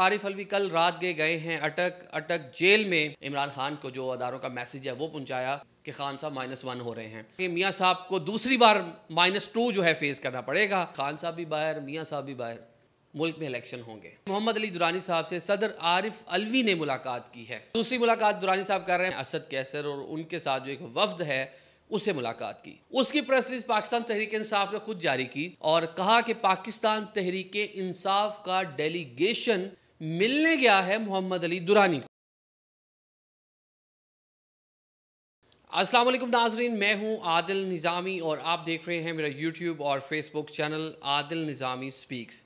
आरिफ अलवी कल रात गए गए हैं अटक अटक जेल में इमरान खान को जो अदारों का मैसेज है वो पहुंचाया कि खान साहब माइनस वन हो रहे हैं कि मियाँ साहब को दूसरी बार माइनस टू जो है फेस करना पड़ेगा खान साहब भी बाहर मियाँ साहब भी बाहर मुल्क में इलेक्शन होंगे मोहम्मद अली दुरानी साहब से सदर आरिफ अलवी ने मुलाकात की है दूसरी मुलाकात दुरानी साहब कर रहे हैं असद कैसर और उनके साथ जो एक वफद है उसे मुलाकात की उसकी प्रेस रिलीज पाकिस्तान तहरीक इंसाफ ने खुद जारी की और कहा कि पाकिस्तान तहरीक इंसाफ का डेलीगेशन मिलने गया है मोहम्मद अली दुरानी को अस्सलाम वालेकुम नाजरीन मैं हूं आदिल निज़ामी और आप देख रहे हैं मेरा यूट्यूब और Facebook channel Adil Nizami speaks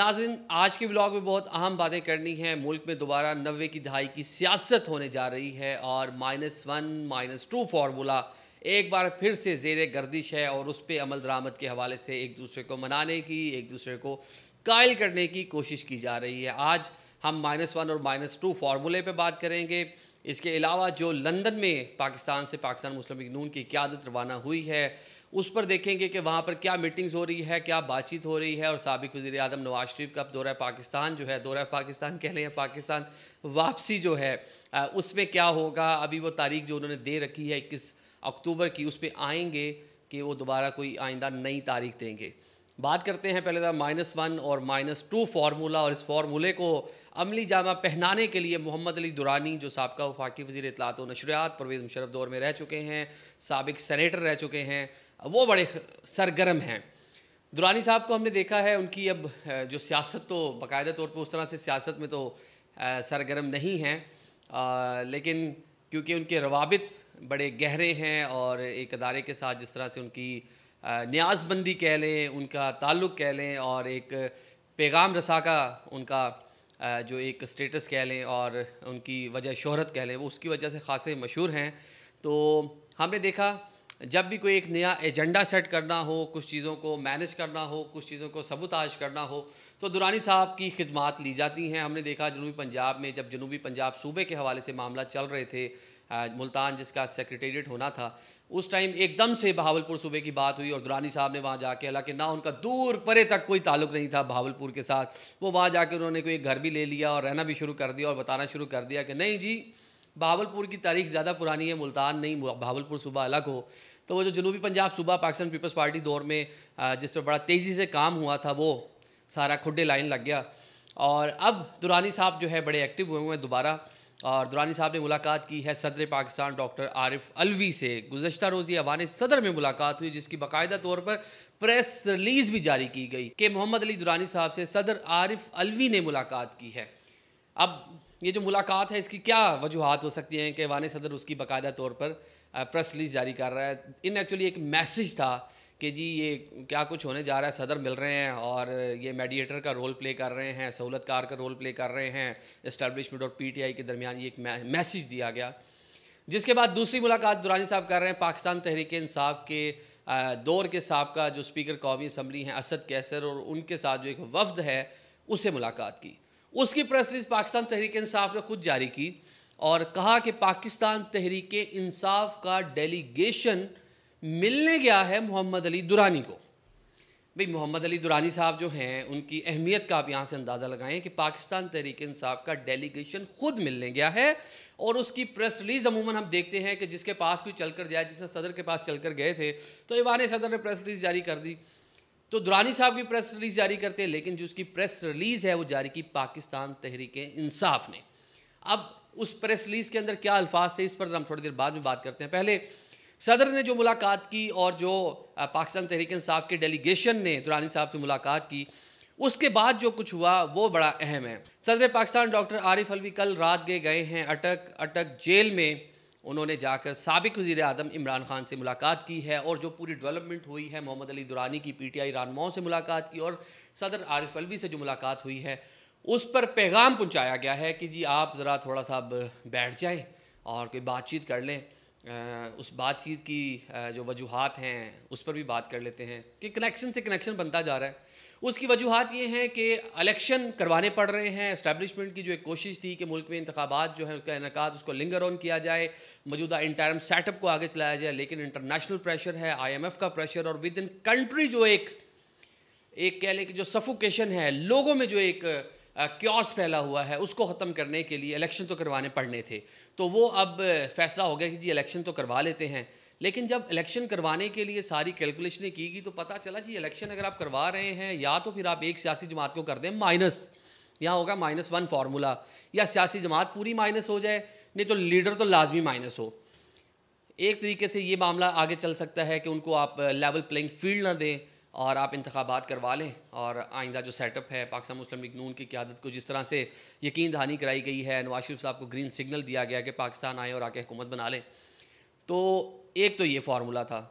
नाजरीन आज के व्लॉग में बहुत अहम बातें करनी हैं मुल्क में दोबारा नबे की दहाई की सियासत होने जा रही है और minus one minus two formula एक बार फिर से जेर गर्दिश है और उस पर अमल दरामद के हवाले से एक दूसरे को मनाने की एक दूसरे को कायल करने की कोशिश की जा रही है आज हम माइनस वन और माइनस टू फार्मूले पर बात करेंगे इसके अलावा जो लंदन में पाकिस्तान से पाकिस्तान मुस्लिम लीग नून की क्यादत रवाना हुई है उस पर देखेंगे कि वहाँ पर क्या मीटिंग्स हो रही है क्या बातचीत हो रही है और सबक वज़ी अजम नवाज शरीफ का दौरा पाकिस्तान जो है दौरा पाकिस्तान कह लें पाकिस्तान वापसी जो है उसमें क्या होगा अभी वो तारीख जो उन्होंने दे रखी है इक्कीस अक्टूबर की उस पर आएंगे कि वो दोबारा कोई आइंदा नई तारीख देंगे बात करते हैं पहले तो माइनस वन और माइनस टू फार्मूला और इस फार्मूले को अमली जामा पहनाने के लिए मोहम्मद अली दुरानी जो सबका वफाकी वजी इतलात नशरियात परवेज़ मुशरफ दौर में रह चुके हैं सबक सैनिटर रह चुके हैं वो बड़े सरगर्म हैं दुरानी साहब को हमने देखा है उनकी अब जो सियासत तो बाकायदा तौर पर उस तरह से सियासत में तो सरगर्म नहीं है लेकिन क्योंकि उनके रवाबित बड़े गहरे हैं और एक अदारे के साथ जिस तरह से उनकी न्याजबंदी कह लें उनका ताल्लुक़ कह लें और एक पैगाम रसा का उनका जो एक स्टेटस कह लें और उनकी वजह शहरत कह लें वो उसकी वजह से खासे मशहूर हैं तो हमने देखा जब भी कोई एक नया एजेंडा सेट करना हो कुछ चीज़ों को मैनेज करना हो कुछ चीज़ों को सबूताज करना हो तो दुरानी साहब की खिदमत ली जाती हैं हमने देखा जनूबी पंजाब में जब जनूबी पंजाब सूबे के हवाले से मामला चल रहे थे मुल्तान जिसका सेक्रटेरिएट होना था उस टाइम एकदम से भावलपुर सूबे की बात हुई और दुरानी साहब ने वहाँ जाके हालांकि ना उनका दूर परे तक कोई ताल्लुक नहीं था भावलपुर के साथ वो वहाँ जाके उन्होंने कोई एक घर भी ले लिया और रहना भी शुरू कर दिया और बताना शुरू कर दिया कि नहीं जी भावलपुर की तारीख ज़्यादा पुरानी है मुल्तान नहीं भावलपुर सूबा अलग हो तो वो जो जनूबी पंजाब सूबा पाकिस्तान पीपल्स पार्टी दौर में जिस पर बड़ा तेज़ी से काम हुआ था वो सारा खुडे लाइन लग गया और अब दुरानी साहब जो है बड़े एक्टिव हुए हुए हैं दोबारा और दुरानी साहब ने मुलाकात की है सदर पाकिस्तान डॉक्टर आरिफ अलवी से गुजशत रोज़ ये अवान सदर में मुलाकात हुई जिसकी बाकायदा तौर पर प्रेस रिलीज़ भी जारी की गई कि मोहम्मद अली दुरानी साहब से सदर आरिफ अलवी ने मुलाकात की है अब ये जो मुलाकात है इसकी क्या वजूहत हो सकती हैं कि अवान सदर उसकी बाकायदा तौर पर प्रेस रिलीज़ जारी कर रहा है इन एक्चुअली एक मैसेज था कि जी ये क्या कुछ होने जा रहा है सदर मिल रहे हैं और ये मेडिएटर का रोल प्ले कर रहे हैं सहूलतकार का रोल प्ले कर रहे हैं इस्टबलिशमेंट और पीटीआई के दरमियान ये एक मैसेज दिया गया जिसके बाद दूसरी मुलाकात दुरानी साहब कर रहे हैं पाकिस्तान तहरीक इंसाफ के दौर के सबका जो स्पीकर कौमी असम्बली हैं असद कैसर और उनके साथ जो एक वफद है उसे मुलाकात की उसकी प्रेस रिलीज पाकिस्तान तहरीक इंसाफ ने खुद जारी की और कहा कि पाकिस्तान तहरीक इंसाफ का डेलीगेशन मिलने गया है मोहम्मद अली दुरानी को भाई मोहम्मद अली दुरानी साहब जो हैं उनकी अहमियत का आप यहाँ से अंदाज़ा लगाएं कि पाकिस्तान तहरीक इंसाफ का डेलीगेशन खुद मिलने गया है और उसकी प्रेस रिलीज़ अमूमन हम देखते हैं कि जिसके पास कोई चल कर जाए जिसने सदर के पास चल कर गए थे तो ईवान सदर ने प्रेस रिलीज़ जारी कर दी तो दुरानी साहब की प्रेस रिलीज़ जारी करते हैं लेकिन जो उसकी प्रेस रिलीज़ है वो जारी की पाकिस्तान तहरीक इंसाफ ने अब उस प्रेस रिलीज़ के अंदर क्या अल्फाज थे इस पर हम थोड़ी देर बाद में बात करते हैं पहले सदर ने जो मुलाकात की और जो पाकिस्तान तहरीक इंसाफ के डेलीगेशन ने दुरानी साहब से मुलाकात की उसके बाद जो कुछ हुआ वो बड़ा अहम है सदर पाकिस्तान डॉक्टर आरिफ अलवी कल रात गए गए हैं अटक अटक जेल में उन्होंने जाकर सबक वज़ी अदम इमरान खान से मुलाकात की है और जो पूरी डेवलपमेंट हुई है मोहम्मद अली दुरानी की पी टी आई रानमो से मुलाकात की और सदर आरिफ अलवी से जो मुलाकात हुई है उस पर पैगाम पहुँचाया गया है कि जी आप ज़रा थोड़ा सा बैठ जाएँ और कोई बातचीत कर लें उस बातचीत की जो वजूहत हैं उस पर भी बात कर लेते हैं कि कनेक्शन से कनेक्शन बनता जा रहा है उसकी वजूहत ये हैं कि इलेक्शन करवाने पड़ रहे हैं इस्टेबलिशमेंट की जो एक कोशिश थी कि मुल्क में इंतबात जो है उसका इनका उसको लिंगर ऑन किया जाए मौजूदा इंटरम सेटअप को आगे चलाया जाए लेकिन इंटरनेशनल प्रेशर है आई एम एफ़ का प्रेशर और विद इन कंट्री जो एक एक कह लें कि जो सफोकेशन है लोगों में जो एक क्योस फैला हुआ है उसको ख़त्म करने के लिए इलेक्शन तो करवाने पड़ने थे तो वो अब फैसला हो गया कि जी इलेक्शन तो करवा लेते हैं लेकिन जब इलेक्शन करवाने के लिए सारी कैलकुलेशन की गई तो पता चला जी इलेक्शन अगर आप करवा रहे हैं या तो फिर आप एक सियासी जमात को कर दें माइनस यहाँ होगा माइनस वन फार्मूला या सियासी जमात पूरी माइनस हो जाए नहीं तो लीडर तो लाजमी माइनस हो एक तरीके से ये मामला आगे चल सकता है कि उनको आप लेवल प्लेइंग फील्ड ना दें और आप इंतबात करवा लें और आइंदा जो सेटअप है पाकिस्तान मुस्लिम लीग नून की क्यादत को जिस तरह से यकीन दहानी कराई गई है नवाज शरीफ साहब को ग्रीन सिग्नल दिया गया कि पाकिस्तान आए और आके हुकूमत बना लें तो एक तो ये फार्मूला था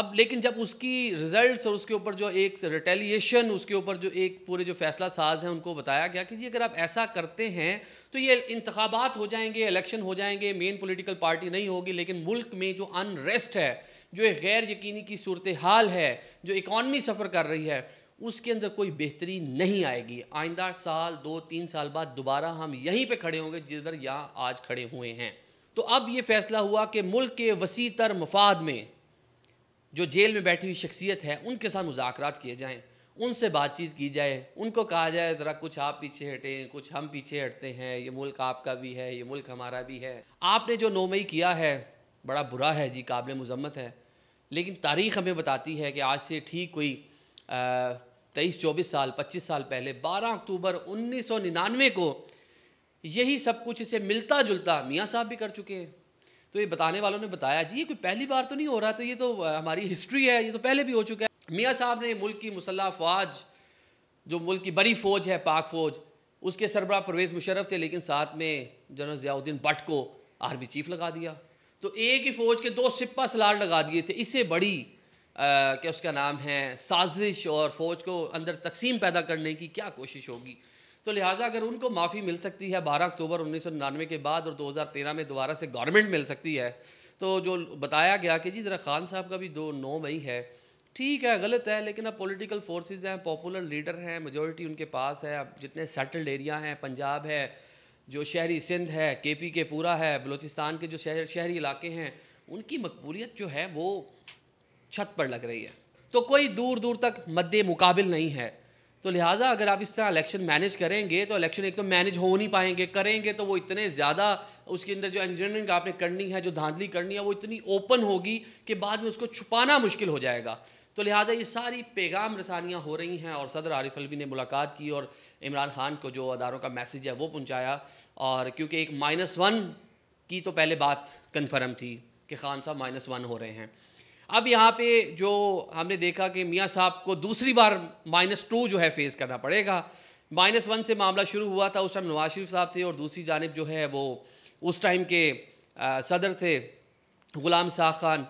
अब लेकिन जब उसकी रिज़ल्ट और उसके ऊपर जो एक रिटेलिएशन उसके ऊपर जो एक पूरे जो फैसला साज हैं उनको बताया गया कि जी अगर आप ऐसा करते हैं तो ये इंतबात हो जाएंगे इलेक्शन हो जाएंगे मेन पॉलिटिकल पार्टी नहीं होगी लेकिन मुल्क में जो अनरेस्ट है जो एक गैर यकीनी की सूरत हाल है जो इकॉनमी सफ़र कर रही है उसके अंदर कोई बेहतरी नहीं आएगी आइंदा साल दो तीन साल बाद दोबारा हम यहीं पे खड़े होंगे जिधर यहाँ आज खड़े हुए हैं तो अब ये फैसला हुआ कि मुल्क के वसी तर मफाद में जो जेल में बैठी हुई शख्सियत है उनके साथ मुजाकर किए जाएँ उनसे बातचीत की जाए उनको कहा जाए ज़रा कुछ आप पीछे हटें कुछ हम पीछे हटते हैं ये मुल्क आपका भी है ये मुल्क हमारा भी है आपने जो नोमई किया है बड़ा बुरा है जी काबिल मजम्मत है लेकिन तारीख हमें बताती है कि आज से ठीक कोई तेईस चौबीस साल पच्चीस साल पहले बारह अक्टूबर उन्नीस सौ निन्यानवे को यही सब कुछ इसे मिलता जुलता मियाँ साहब भी कर चुके हैं तो ये बताने वालों ने बताया जी ये कोई पहली बार तो नहीं हो रहा तो ये तो हमारी हिस्ट्री है ये तो पहले भी हो चुका है मियाँ साहब ने मुल्क की मुसल्ह फौज जो मुल्क की बड़ी फ़ौज है पाक फ़ौज उसके सरबरा परवेज़ मुशरफ थे लेकिन साथ में जनरल ज़ियाउद्दीन भट्ट को आर्मी चीफ लगा दिया तो एक ही फ़ौज के दो सिपा सलार लगा दिए थे इससे बड़ी क्या उसका नाम है साजिश और फ़ौज को अंदर तकसीम पैदा करने की क्या कोशिश होगी तो लिहाजा अगर उनको माफ़ी मिल सकती है बारह अक्टूबर उन्नीस सौ निन्यानवे के बाद और दो हज़ार तेरह में दोबारा से गवर्नमेंट मिल सकती है तो जो बताया गया कि जी ज़रा खान साहब का भी दो नौ मई है ठीक है गलत है लेकिन अब पॉलिटिकल फोर्सेस हैं पॉपुलर लीडर हैं मेजोरिटी उनके पास है अब जितने सेटल्ड एरिया हैं पंजाब है जो शहरी सिंध है के पी के पूरा है बलूचिस्तान के जो शहर शहरी इलाके हैं उनकी मकबूलीत जो है वो छत पर लग रही है तो कोई दूर दूर तक मद्द मुकाबिल नहीं है तो लिहाजा अगर आप इस तरह इलेक्शन मैनेज करेंगे तो इलेक्शन एक तो मैनेज हो नहीं पाएंगे करेंगे तो वो इतने ज़्यादा उसके अंदर जो इंजीनियरिंग आपने करनी है जो धांधली करनी है वो इतनी ओपन होगी कि बाद में उसको छुपाना मुश्किल हो जाएगा तो लिहाजा ये सारी पैगाम रसानियाँ हो रही हैं और सदर आरिफ अलवी ने मुलाकात की और इमरान खान को जो अदारों का मैसेज है वो पहुँचाया और क्योंकि एक माइनस वन की तो पहले बात कन्फर्म थी कि खान साहब माइनस वन हो रहे हैं अब यहाँ पे जो हमने देखा कि मियाँ साहब को दूसरी बार माइनस टू जो है फेस करना पड़ेगा माइनस वन से मामला शुरू हुआ था उस टाइम नवाज शरीफ साहब थे और दूसरी जानब जो है वो उस टाइम के आ, सदर थे ग़ुलाम शाह खान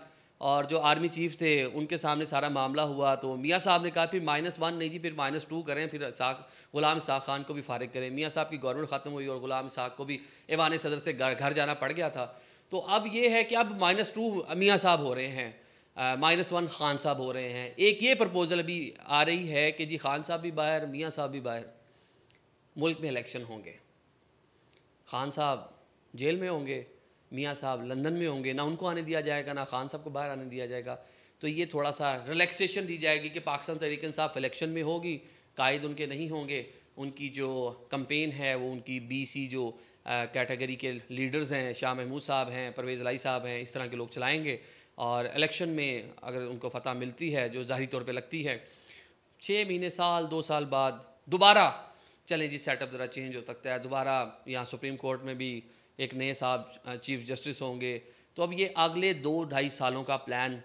और जो आर्मी चीफ थे उनके सामने सारा मामला हुआ तो मियाँ साहब ने कहा फिर माइनस वन नहीं जी फिर माइनस टू करें फिर साख गुलाम साख खान को भी फारिग करें मियाँ साहब की गवर्नमेंट ख़त्म हुई और गुलाम साख को भी एवान सदर से घर घर जाना पड़ गया था तो अब ये है कि अब माइनस टू मियाँ साहब हो रहे हैं माइनस वन खान साहब हो रहे हैं एक ये प्रपोज़ल अभी आ रही है कि जी खान साहब भी बाहर मियाँ साहब भी बाहर मुल्क में इलेक्शन होंगे खान साहब जेल में होंगे मियाँ साहब लंदन में होंगे ना उनको आने दिया जाएगा ना खान साहब को बाहर आने दिया जाएगा तो ये थोड़ा सा रिलैक्सेशन दी जाएगी कि पाकिस्तान तहरीक साफ इलेक्शन में होगी कायद उनके नहीं होंगे उनकी जो कंपेन है वो उनकी बीसी जो कैटेगरी के लीडर्स हैं शाह महमूद साहब हैं परवेज़ लाई साहब हैं इस तरह के लोग चलाएंगे और इलेक्शन में अगर उनको फतह मिलती है जो ज़ाहरी तौर पे लगती है छः महीने साल दो साल बाद दोबारा चलें जी सेटअप ज़रा चेंज हो सकता है दोबारा यहाँ सुप्रीम कोर्ट में भी एक नए साहब चीफ जस्टिस होंगे तो अब ये अगले दो ढाई सालों का प्लान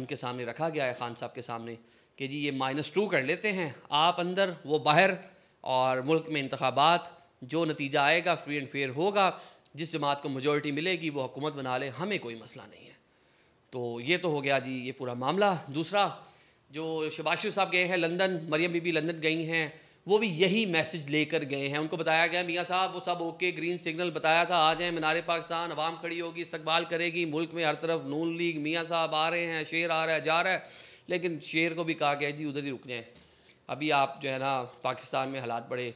उनके सामने रखा गया है खान साहब के सामने कि जी ये माइनस टू कर लेते हैं आप अंदर वो बाहर और मुल्क में इंतबात जो नतीजा आएगा फ्री एंड फेयर होगा जिस जमात को मजॉरिटी मिलेगी वो हुकूमत बना ले हमें कोई मसला नहीं है तो ये तो हो गया जी ये पूरा मामला दूसरा जो शबाशु साहब गए हैं लंदन मरियम बीबी लंदन गई हैं वो भी यही मैसेज लेकर गए हैं उनको बताया गया मियाँ साहब वो सब ओके ग्रीन सिग्नल बताया था आ जाएँ मीनारे पाकिस्तान आवाम खड़ी होगी इस्तकबाल करेगी मुल्क में हर तरफ नून लीग मियाँ साहब आ रहे हैं शेर आ रहा है जा रहा है लेकिन शेर को भी कहा गया जी उधर ही रुक जाएँ अभी आप जो है ना पाकिस्तान में हालात बड़े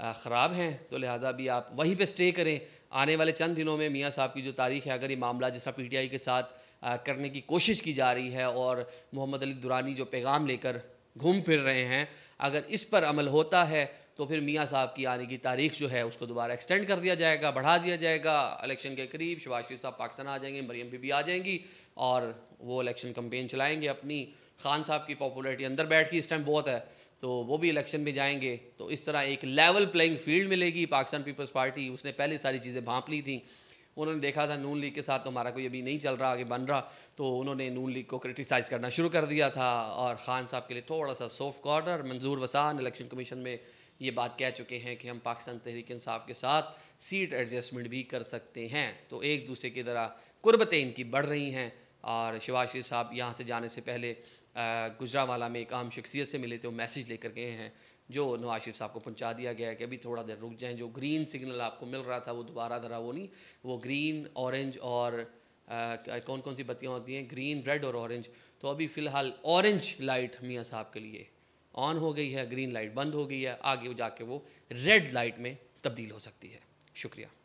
ख़राब हैं तो लिहाजा अभी आप वहीं पर स्टे करें आने वाले चंद दिनों में मियाँ साहब की जो तारीख है अगर ये मामला जिस तरह आई के साथ करने की कोशिश की जा रही है और मोहम्मद अली दुरानी जो पैगाम लेकर घूम फिर रहे हैं अगर इस पर अमल होता है तो फिर मियाँ साहब की आने की तारीख जो है उसको दोबारा एक्सटेंड कर दिया जाएगा बढ़ा दिया जाएगा इलेक्शन के करीब शबाज शरीफ साहब पाकिस्तान आ जाएंगे मरीम बीबी आ जाएंगी और वो इलेक्शन कम्पेन चलाएँगे अपनी खान साहब की पॉपुलरिटी अंदर बैठ गई इस टाइम बहुत है तो वो भी इलेक्शन में जाएंगे तो इस तरह एक लेवल प्लेइंग फील्ड मिलेगी पाकिस्तान पीपल्स पार्टी उसने पहले सारी चीज़ें भाँप ली थी उन्होंने देखा था नून लीग के साथ तो हमारा कोई अभी नहीं चल रहा आगे बन रहा तो उन्होंने नून लीग को क्रिटिसाइज़ करना शुरू कर दिया था और ख़ान साहब के लिए थोड़ा सा सॉफ्ट कॉर्नर मंजूर वसान इलेक्शन कमीशन में ये बात कह चुके हैं कि हम पाकिस्तान तहरीक इंसाफ के साथ सीट एडजस्टमेंट भी कर सकते हैं तो एक दूसरे की तरह कुर्बतें इनकी बढ़ रही हैं और शिवाज शरीफ साहब यहाँ से जाने से पहले गुजरावाला में एक आम शख्सियत से मिले थे वो मैसेज लेकर गए हैं जो नवाज शरीफ साहब को पहुंचा दिया गया है कि अभी थोड़ा देर रुक जाएं जो ग्रीन सिग्नल आपको मिल रहा था वो दोबारा धरा वो नहीं वो ग्रीन ऑरेंज और आ, कौन कौन सी बत्तियाँ होती हैं ग्रीन रेड और ऑरेंज तो अभी फ़िलहाल ऑरेंज लाइट मियाँ साहब के लिए ऑन हो गई है ग्रीन लाइट बंद हो गई है आगे जाके वो रेड लाइट में तब्दील हो सकती है शुक्रिया